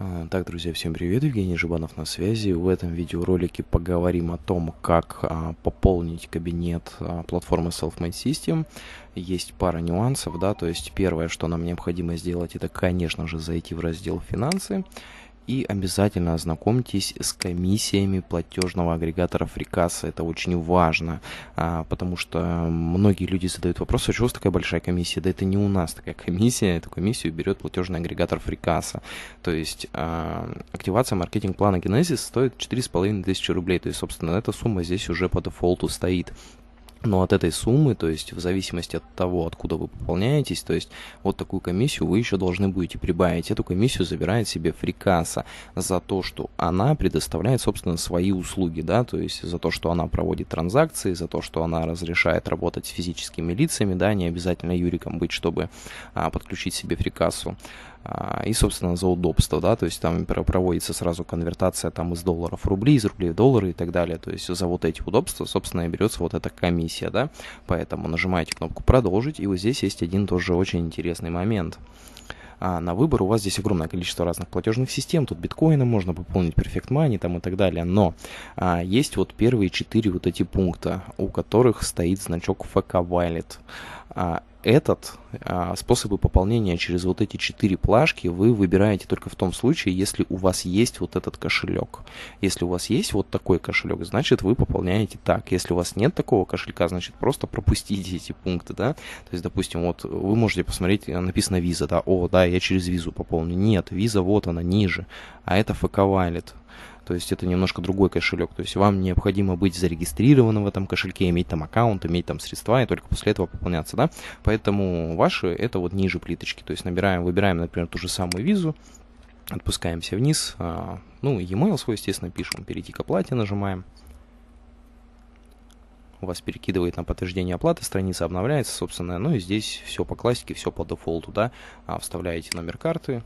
А, так, друзья, всем привет, Евгений Жибанов на связи. В этом видеоролике поговорим о том, как а, пополнить кабинет а, платформы self System. Есть пара нюансов, да, то есть первое, что нам необходимо сделать, это, конечно же, зайти в раздел «Финансы» И обязательно ознакомьтесь с комиссиями платежного агрегатора Фрикаса. Это очень важно, а, потому что многие люди задают вопрос, а чего у вас такая большая комиссия? Да это не у нас такая комиссия, эту комиссию берет платежный агрегатор Фрикаса. То есть а, активация маркетинг-плана Genesis стоит 4500 рублей. То есть, собственно, эта сумма здесь уже по дефолту стоит. Но от этой суммы, то есть в зависимости от того, откуда вы пополняетесь, то есть вот такую комиссию вы еще должны будете прибавить. Эту комиссию забирает себе фрикасса за то, что она предоставляет, собственно, свои услуги, да, то есть за то, что она проводит транзакции, за то, что она разрешает работать с физическими лицами, да, не обязательно Юриком быть, чтобы а, подключить себе фрикассу. А, и, собственно, за удобство, да, то есть там проводится сразу конвертация там из долларов в рубли, из рублей в доллары и так далее, то есть за вот эти удобства, собственно, и берется вот эта комиссия, да, поэтому нажимаете кнопку «Продолжить», и вот здесь есть один тоже очень интересный момент. А на выбор у вас здесь огромное количество разных платежных систем. Тут биткоины можно пополнить, Perfect Money там и так далее. Но а, есть вот первые четыре вот эти пункта, у которых стоит значок FK Wallet. А, этот а, способы пополнения через вот эти четыре плашки вы выбираете только в том случае, если у вас есть вот этот кошелек. Если у вас есть вот такой кошелек, значит вы пополняете так. Если у вас нет такого кошелька, значит просто пропустите эти пункты, да. То есть, допустим, вот вы можете посмотреть, а, написано виза, да, о, да, я через визу пополню. Нет, виза вот она ниже, а это фк -валет. То есть это немножко другой кошелек. То есть вам необходимо быть зарегистрированным в этом кошельке, иметь там аккаунт, иметь там средства и только после этого пополняться, да. Поэтому ваши это вот ниже плиточки. То есть набираем, выбираем, например, ту же самую визу, отпускаемся вниз, а, ну, e-mail свой, естественно, пишем, перейти к оплате нажимаем. У вас перекидывает на подтверждение оплаты, страница обновляется, собственно, ну и здесь все по классике, все по дефолту, да, а, вставляете номер карты,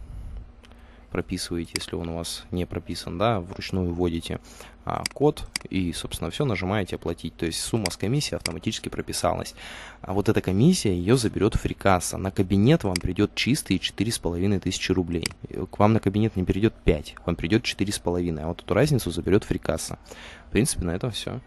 прописываете, если он у вас не прописан, да, вручную вводите а, код и, собственно, все нажимаете оплатить. То есть сумма с комиссии автоматически прописалась. А вот эта комиссия, ее заберет фрикасса. На кабинет вам придет чистые половиной тысячи рублей. К вам на кабинет не придет 5, вам придет 4,5, а вот эту разницу заберет фрикасса. В принципе, на этом все.